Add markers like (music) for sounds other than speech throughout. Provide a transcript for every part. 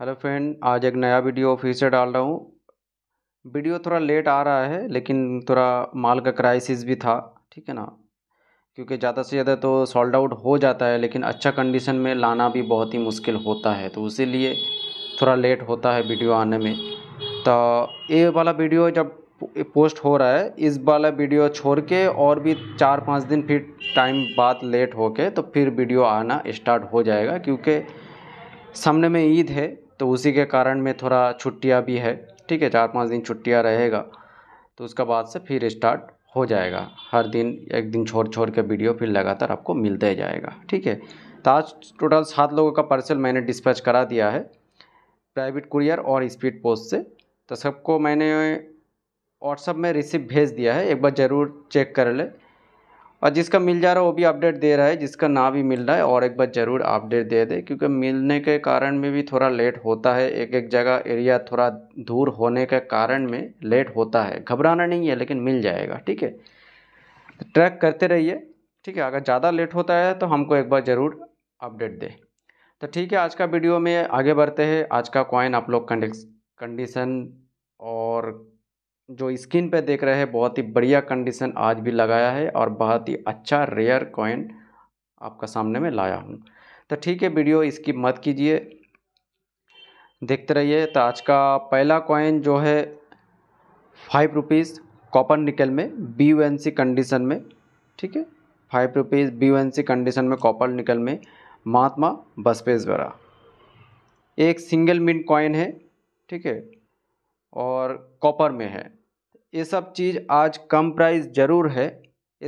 hello friend आज एक नया वीडियो फिर से डाल रहा हूँ वीडियो थोड़ा लेट आ रहा है लेकिन थोड़ा माल का क्राइसिस भी था ठीक है ना क्योंकि ज़्यादा से ज़्यादा तो सॉल्ड आउट हो जाता है लेकिन अच्छा कंडीशन में लाना भी बहुत ही मुश्किल होता है तो उसी थोड़ा लेट होता है वीडियो आने में तो ये वाला वीडियो जब पोस्ट हो रहा है इस वाला वीडियो छोड़ के और भी चार पाँच दिन फिर टाइम बाद लेट हो के तो फिर वीडियो आना स्टार्ट हो जाएगा क्योंकि सामने में ईद है तो उसी के कारण में थोड़ा छुट्टियाँ भी है ठीक है चार पाँच दिन छुट्टियाँ रहेगा तो उसका बाद से फिर स्टार्ट हो जाएगा हर दिन एक दिन छोड़ छोड़ के वीडियो फिर लगातार आपको मिलते ही जाएगा ठीक है तो आज टोटल सात लोगों का पार्सल मैंने डिस्पैच करा दिया है प्राइवेट कुरियर और स्पीड पोस्ट से तो सबको मैंने व्हाट्सअप में रिसिप्ट भेज दिया है एक बार ज़रूर चेक कर ले और जिसका मिल जा रहा है वो भी अपडेट दे रहा है जिसका ना भी मिल रहा है और एक बार ज़रूर अपडेट दे दे क्योंकि मिलने के कारण में भी थोड़ा लेट होता है एक एक जगह एरिया थोड़ा दूर होने के कारण में लेट होता है घबराना नहीं है लेकिन मिल जाएगा ठीक है तो ट्रैक करते रहिए ठीक है अगर ज़्यादा लेट होता है तो हमको एक बार ज़रूर अपडेट दे तो ठीक है आज का वीडियो में आगे बढ़ते हैं आज का कॉइन आप लोग कंडीशन और जो स्क्रीन पे देख रहे हैं बहुत ही बढ़िया कंडीशन आज भी लगाया है और बहुत ही अच्छा रेयर कॉइन आपका सामने में लाया हूँ तो ठीक है वीडियो इसकी मत कीजिए देखते रहिए तो आज का पहला कॉइन जो है फाइव रुपीज़ कॉपर निकल में बी कंडीशन में ठीक है फाइव रुपीज़ बी कंडीशन में कॉपर निकल में महात्मा बसपेश्वरा एक सिंगल मिन कॉइन है ठीक है और कॉपर में है ये सब चीज़ आज कम प्राइस ज़रूर है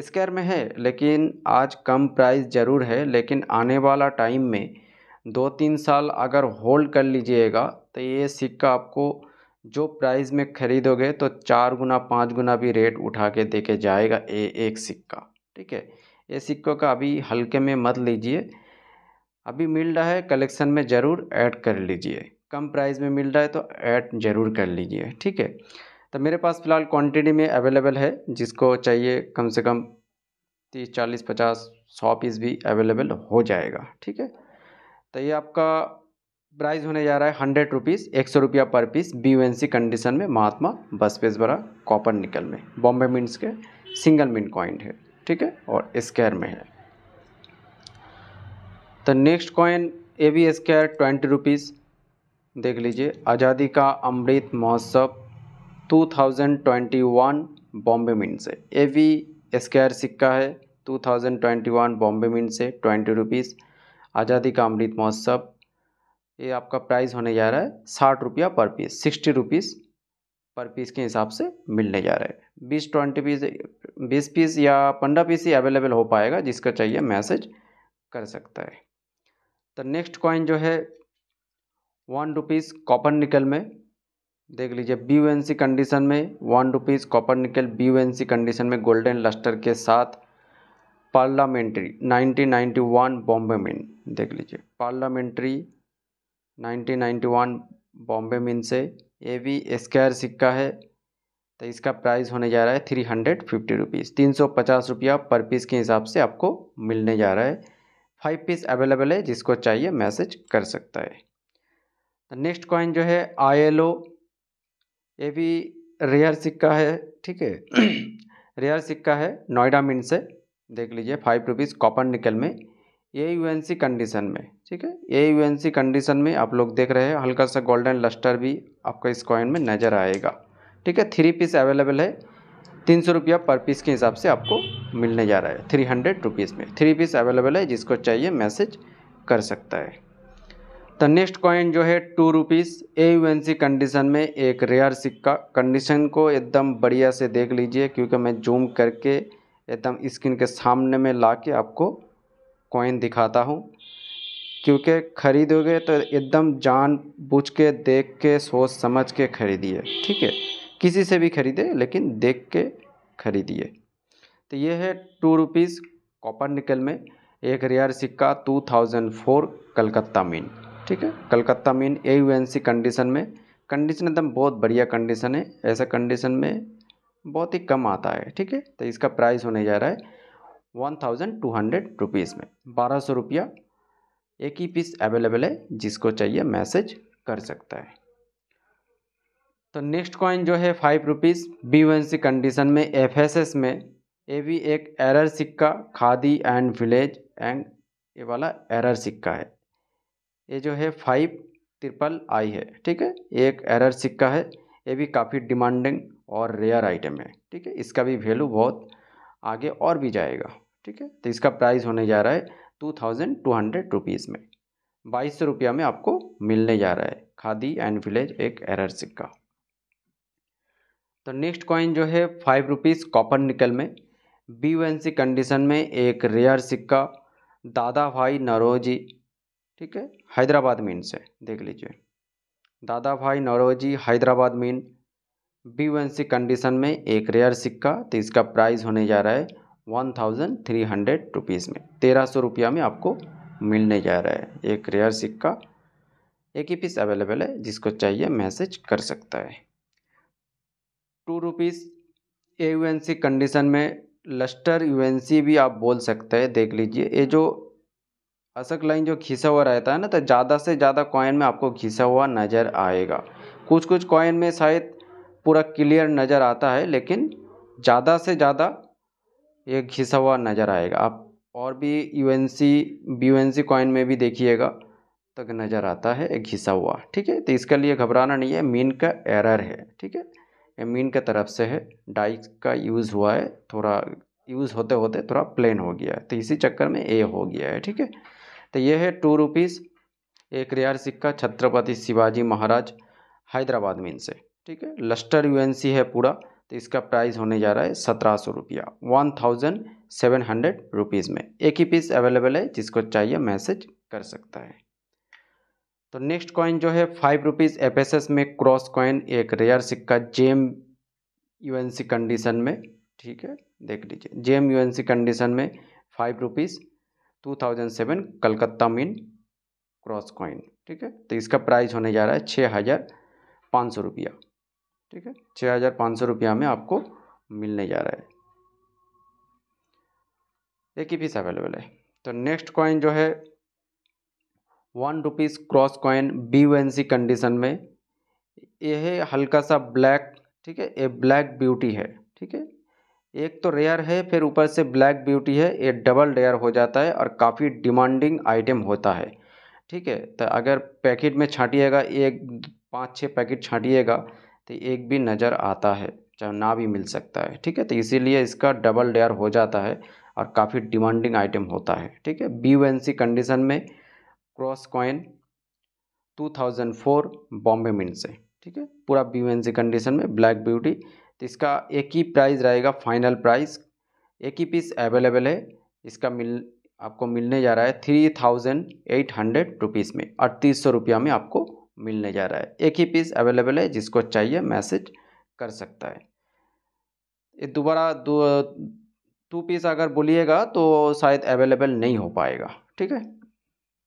स्केयर में है लेकिन आज कम प्राइस ज़रूर है लेकिन आने वाला टाइम में दो तीन साल अगर होल्ड कर लीजिएगा तो ये सिक्का आपको जो प्राइस में ख़रीदोगे तो चार गुना पाँच गुना भी रेट उठा के दे के जाएगा ये एक सिक्का ठीक है ये सिक्कों का अभी हल्के में मत लीजिए अभी मिल रहा है कलेक्शन में ज़रूर ऐड कर लीजिए कम प्राइस में मिल रहा है तो ऐड ज़रूर कर लीजिए ठीक है तो मेरे पास फ़िलहाल क्वांटिटी में अवेलेबल है जिसको चाहिए कम से कम तीस चालीस पचास सौ पीस भी अवेलेबल हो जाएगा ठीक है तो ये आपका प्राइस होने जा रहा है हंड्रेड रुपीज़ एक सौ रुपया per piece B C condition में महात्मा बस भरा कॉपर निकल में बॉम्बे मिंट्स के सिंगल मिंट कॉइन है ठीक है और स्क्वायर में है तो next coin A B square twenty rupees देख लीजिए आज़ादी का अमृत महोत्सव 2021 बॉम्बे मिंट से ए वी स्क्वायर सिक्का है 2021 बॉम्बे मिंट से ट्वेंटी रुपीज़ आज़ादी का अमृत महोत्सव ये आपका प्राइस होने जा रहा है साठ रुपया per piece sixty rupees per piece के हिसाब से मिलने जा रहा है बीस ट्वेंटी पीस बीस पीस या पंद्रह पीस ही अवेलेबल हो पाएगा जिसका चाहिए मैसेज कर सकता है तो नेक्स्ट कॉइन जो है वन रुपीज़ कॉपर निकल में देख लीजिए B U N C condition में one rupees copper nickel B O N C condition में गोल्डन लस्टर के साथ पार्लियामेंट्री 1991 बॉम्बे मिन देख लीजिए पार्लियामेंट्री 1991 बॉम्बे मिन से ये भी स्क्वायर सिक्का है तो इसका प्राइस होने जा रहा है थ्री हंड्रेड फिफ्टी रुपीज़ तीन सौ पचास रुपया पर पीस के हिसाब से आपको मिलने जा रहा है फाइव पीस अवेलेबल है जिसको चाहिए मैसेज कर सकता है नेक्स्ट कॉइन जो है आई एल ओ ये भी रेयर सिक्का है ठीक है रेयर (coughs) सिक्का है नोएडा मिंट से देख लीजिए फाइव रुपीज़ कॉपर निकल में ये सी कंडीशन में ठीक है ये सी कंडीशन में आप लोग देख रहे हैं हल्का सा गोल्डन लस्टर भी आपका इस कॉइन में नज़र आएगा ठीक है थ्री पीस अवेलेबल है तीन सौ रुपया पर पीस के हिसाब से आपको मिलने जा रहा है थ्री हंड्रेड रुपीज़ में थ्री पीस अवेलेबल है जिसको चाहिए मैसेज कर सकता है द नेक्स्ट कॉइन जो है two rupees A U N C condition में एक रेयर सिक्का कंडीशन को एकदम बढ़िया से देख लीजिए क्योंकि मैं जूम करके एकदम स्क्रीन के सामने में ला के आपको कॉइन दिखाता हूँ क्योंकि खरीदोगे तो एकदम जान बूझ के देख के सोच समझ के खरीदिए ठीक है किसी से भी खरीदे लेकिन देख के खरीदिए तो ये है टू रुपीज़ कॉपर निकल में एक रेयर सिक्का two thousand four Calcutta mint ठीक है Calcutta mint A U N C condition में कंडीशन एकदम बहुत बढ़िया कंडीशन है ऐसा कंडीशन में बहुत ही कम आता है ठीक है तो इसका प्राइस होने जा रहा है one thousand two hundred rupees में बारह सौ रुपया एक ही पीस अवेलेबल है जिसको चाहिए मैसेज कर सकता है तो नेक्स्ट कॉइन जो है five rupees B one C condition में एफ एस एस में ये भी एक एरर सिक्का खादी एंड विलेज एंड ये वाला एरर सिक्का है ये जो है फाइव ट्रिपल आई है ठीक है एक एरर सिक्का है ये भी काफ़ी डिमांडिंग और रेयर आइटम है ठीक है इसका भी वैल्यू बहुत आगे और भी जाएगा ठीक है तो इसका प्राइस होने जा रहा है two thousand two hundred rupees में बाईस सौ रुपया में आपको मिलने जा रहा है खादी एंड विलेज एक एरर सिक्का तो नेक्स्ट कॉइन जो है फाइव रुपीज़ कॉपर निकल में बी कंडीशन में एक रेयर सिक्का दादा भाई नरोजी ठीक है हैदराबाद मीन से देख लीजिए Dadabhai Naoroji Hyderabad mint B one C condition में एक रेयर सिक्का तो इसका प्राइस होने जा रहा है one thousand three hundred rupees में तेरह सौ रुपया में आपको मिलने जा रहा है एक रेयर सिक्का एक ही पीस अवेलेबल है जिसको चाहिए मैसेज कर सकता है two rupees A U N C condition में लस्टर यू एन सी भी आप बोल सकते हैं देख लीजिए ये जो असक लाइन जो घिसा हुआ रहता है ना तो ज़्यादा से ज़्यादा कॉइन में आपको घिसा हुआ नज़र आएगा कुछ कुछ कॉइन में शायद पूरा क्लियर नज़र आता है लेकिन ज़्यादा से ज़्यादा ये घिसा हुआ नज़र आएगा आप और भी U N C B U N C coin में भी देखिएगा तक नज़र आता है घिसा हुआ ठीक है तो इसके लिए घबराना नहीं है मीन का एरर है ठीक है ये मीन का तरफ से है डाइक का यूज़ हुआ है थोड़ा यूज़ होते होते थोड़ा प्लेन हो गया है तो इसी चक्कर में ए हो गया है ठीक है तो ये है टू रुपीज़ एक रियार सिक्का छत्रपति शिवाजी महाराज हैदराबाद में इनसे ठीक है लस्टर यूएनसी है पूरा तो इसका प्राइस होने जा रहा है सत्रह सौ रुपया one thousand seven hundred rupees में एक ही पीस अवेलेबल है जिसको चाहिए मैसेज कर सकता है तो नेक्स्ट कॉइन जो है फाइव रुपीज़ एफ में क्रॉस कॉइन एक रेयर सिक्का जेम यू कंडीशन में ठीक है देख लीजिए जेम यू कंडीशन में five rupees 2007 Calcutta mint cross coin ठीक है तो इसका प्राइस होने जा रहा है छः हज़ार पाँच सौ रुपया ठीक है छः हज़ार पाँच सौ रुपया में आपको मिलने जा रहा है एक ही पीस अवेलेबल है तो नेक्स्ट कॉइन जो है one rupees cross coin B O N C condition में यह हल्का सा ब्लैक ठीक है ये ब्लैक ब्यूटी है ठीक है एक तो रेयर है फिर ऊपर से ब्लैक ब्यूटी है ये डबल रेयर हो जाता है और काफ़ी डिमांडिंग आइटम होता है ठीक है तो अगर पैकेट में छाँटिएगा एक पाँच छः पैकेट छाँटिएगा तो एक भी नज़र आता है चाहे ना भी मिल सकता है ठीक है तो इसीलिए इसका डबल डेयर हो जाता है और काफ़ी डिमांडिंग आइटम होता है ठीक है बी एन सी कंडीशन में क्रॉस कॉइन 2004 बॉम्बे मिन से ठीक है पूरा बी एन सी कंडीशन में ब्लैक ब्यूटी तो इसका एक ही प्राइस रहेगा फाइनल प्राइस एक ही पीस अवेलेबल है इसका मिल आपको मिलने जा रहा है three thousand eight hundred rupees में अड़तीस सौ रुपया में आपको मिलने जा रहा है एक ही पीस अवेलेबल है जिसको चाहिए मैसेज कर सकता है ये दोबारा दो टू पीस अगर बोलिएगा तो शायद अवेलेबल नहीं हो पाएगा ठीक है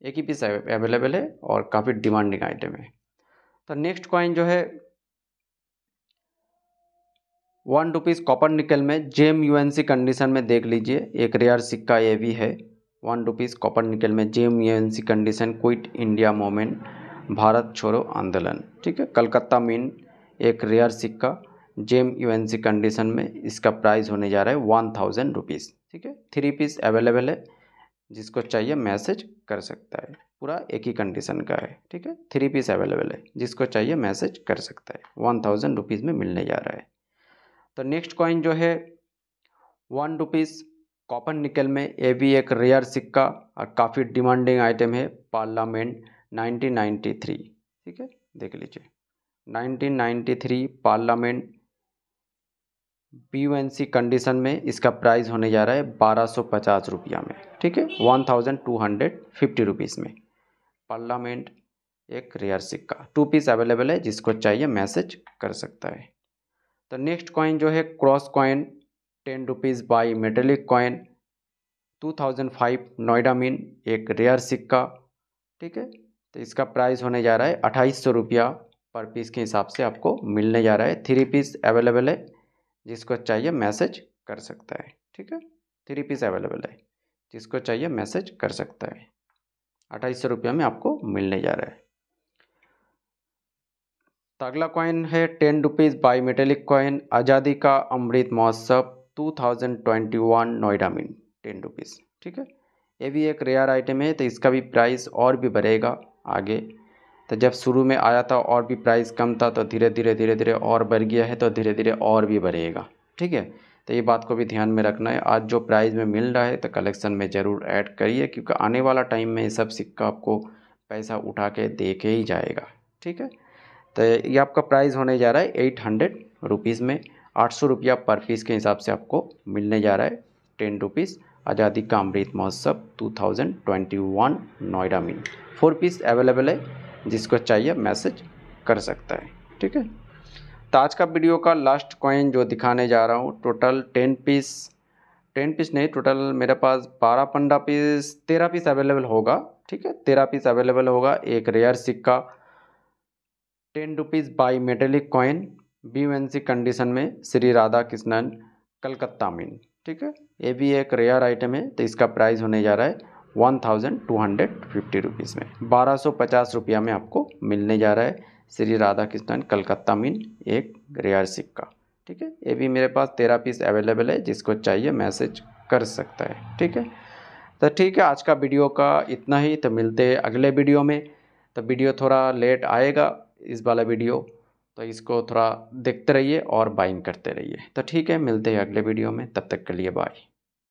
एक ही पीस अवेलेबल है और काफ़ी डिमांडिंग आइटम है तो नेक्स्ट कॉइन जो है वन रुपीज़ कॉपर निकल में जेम यूएनसी कंडीशन में देख लीजिए एक रेयर सिक्का ये भी है वन रुपीज़ कॉपर निकल में gem UNC condition quit India movement Bharat छोड़ो आंदोलन ठीक है कलकत्ता मीन एक रेयर सिक्का जेम यूएनसी कंडीशन में इसका प्राइस होने जा रहा है वन थाउजेंड रुपीज़ ठीक है थ्री पीस अवेलेबल है जिसको चाहिए मैसेज कर सकता है पूरा एक ही कंडीशन का है ठीक है थ्री पीस अवेलेबल है जिसको चाहिए मैसेज कर सकता है वन थाउजेंड रुपीज़ में मिलने जा रहा है तो नेक्स्ट कॉइन जो है वन रुपीज़ कॉपर निकल में ये भी एक रेयर सिक्का और काफ़ी डिमांडिंग आइटम है पार्लियामेंट 1993 ठीक है देख लीजिए 1993 पार्लियामेंट बी कंडीशन में इसका प्राइस होने जा रहा है बारह सौ पचास रुपया में ठीक है one thousand two hundred fifty rupees में पार्लियामेंट एक रेयर सिक्का टू पीस अवेलेबल है जिसको चाहिए मैसेज कर सकता है तो नेक्स्ट कॉइन जो है cross coin ten rupees bimetallic coin two thousand five Noida mint एक रेयर सिक्का ठीक है तो इसका प्राइस होने जा रहा है अट्ठाईस सौ रुपया पर पीस के हिसाब से आपको मिलने जा रहा है थ्री पीस अवेलेबल है जिसको चाहिए मैसेज कर सकता है ठीक है थ्री पीस अवेलेबल है जिसको चाहिए मैसेज कर सकता है अट्ठाईस सौ रुपया में आपको मिलने जा रहा है अगला कॉइन है ten rupees bimetallic coin आज़ादी का अमृत महोत्सव 2021 नोएडा मिन टेन रुपीज़ ठीक है ये भी एक रेयर आइटम है तो इसका भी प्राइस और भी बढ़ेगा आगे तो जब शुरू में आया था और भी प्राइस कम था तो धीरे धीरे धीरे धीरे और बढ़ गया है तो धीरे धीरे और भी बढ़ेगा ठीक है तो ये बात को भी ध्यान में रखना है आज जो प्राइस में मिल रहा है तो कलेक्शन में ज़रूर ऐड करिए क्योंकि आने वाला टाइम में ये सब सिक्का आपको पैसा उठा के दे के ही जाएगा ठीक है तो ये आपका प्राइस होने जा रहा है एट हंड्रेड रुपीज़ में आठ सौ रुपया पर पीस के हिसाब से आपको मिलने जा रहा है टेन रुपीज़ आज़ादी का अमृत महोत्सव 2021 नोएडा में फोर पीस अवेलेबल है जिसको चाहिए मैसेज कर सकता है ठीक है तो आज का वीडियो का लास्ट कॉइन जो दिखाने जा रहा हूँ total ten piece ten piece नहीं टोटल मेरे पास बारह पंद्रह पीस तेरह पीस अवेलेबल होगा ठीक है तेरह पीस अवेलेबल होगा एक रेयर सिक्का ten rupees bimetallic coin B N C condition में श्री राधा कृष्णन कलकत्ता मीन ठीक है ये भी एक रेयर आइटम है तो इसका प्राइस होने जा रहा है one thousand two hundred fifty rupees में बारह सौ पचास रुपया में आपको मिलने जा रहा है श्री राधा कृष्णन कलकत्ता मीन एक रेयर सिक्का ठीक है ये भी मेरे पास तेरह पीस अवेलेबल है जिसको चाहिए मैसेज कर सकता है ठीक है तो ठीक है आज का वीडियो का इतना ही तो मिलते हैं अगले वीडियो में तो वीडियो थोड़ा लेट आएगा इस वाला वीडियो तो इसको थोड़ा देखते रहिए और बाइंग करते रहिए तो ठीक है मिलते हैं अगले वीडियो में तब तक के लिए बाय